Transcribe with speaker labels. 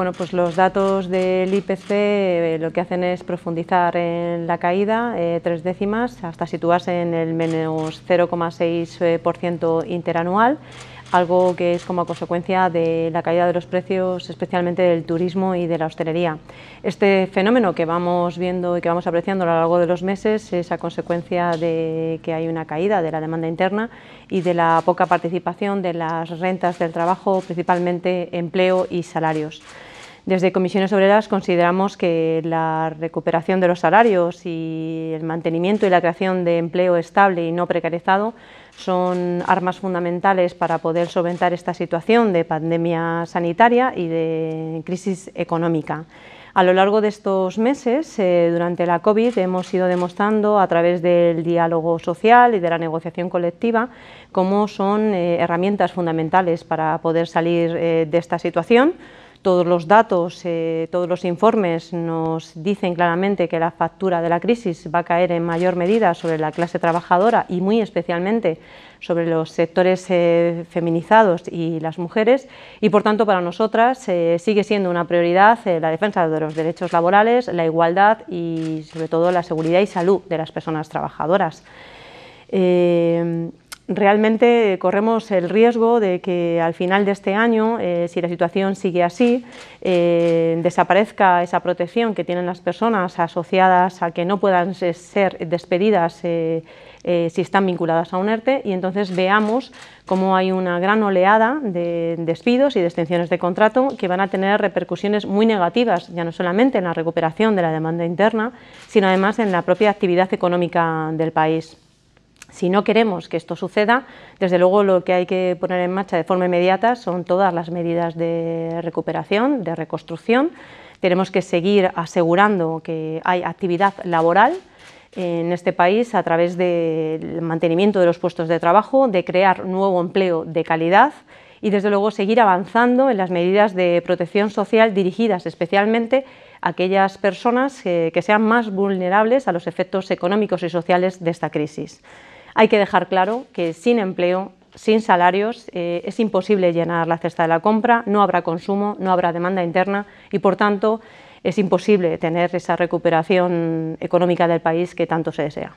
Speaker 1: Bueno, pues los datos del IPC eh, lo que hacen es profundizar en la caída, eh, tres décimas, hasta situarse en el menos 0,6% eh, interanual, algo que es como consecuencia de la caída de los precios, especialmente del turismo y de la hostelería. Este fenómeno que vamos viendo y que vamos apreciando a lo largo de los meses es a consecuencia de que hay una caída de la demanda interna y de la poca participación de las rentas del trabajo, principalmente empleo y salarios. Desde Comisiones Obreras consideramos que la recuperación de los salarios y el mantenimiento y la creación de empleo estable y no precarizado son armas fundamentales para poder solventar esta situación de pandemia sanitaria y de crisis económica. A lo largo de estos meses, eh, durante la COVID, hemos ido demostrando a través del diálogo social y de la negociación colectiva cómo son eh, herramientas fundamentales para poder salir eh, de esta situación todos los datos, eh, todos los informes nos dicen claramente que la factura de la crisis va a caer en mayor medida sobre la clase trabajadora y muy especialmente sobre los sectores eh, feminizados y las mujeres y por tanto para nosotras eh, sigue siendo una prioridad la defensa de los derechos laborales, la igualdad y sobre todo la seguridad y salud de las personas trabajadoras realmente corremos el riesgo de que al final de este año, eh, si la situación sigue así, eh, desaparezca esa protección que tienen las personas asociadas a que no puedan ser despedidas eh, si están vinculadas a un ERTE y entonces veamos cómo hay una gran oleada de despidos y de extensiones de contrato que van a tener repercusiones muy negativas, ya no solamente en la recuperación de la demanda interna, sino además en la propia actividad económica del país. Si no queremos que esto suceda, desde luego lo que hay que poner en marcha de forma inmediata son todas las medidas de recuperación, de reconstrucción. Tenemos que seguir asegurando que hay actividad laboral en este país a través del mantenimiento de los puestos de trabajo, de crear nuevo empleo de calidad y desde luego seguir avanzando en las medidas de protección social dirigidas especialmente a aquellas personas eh, que sean más vulnerables a los efectos económicos y sociales de esta crisis. Hay que dejar claro que sin empleo, sin salarios, eh, es imposible llenar la cesta de la compra, no habrá consumo, no habrá demanda interna y, por tanto, es imposible tener esa recuperación económica del país que tanto se desea.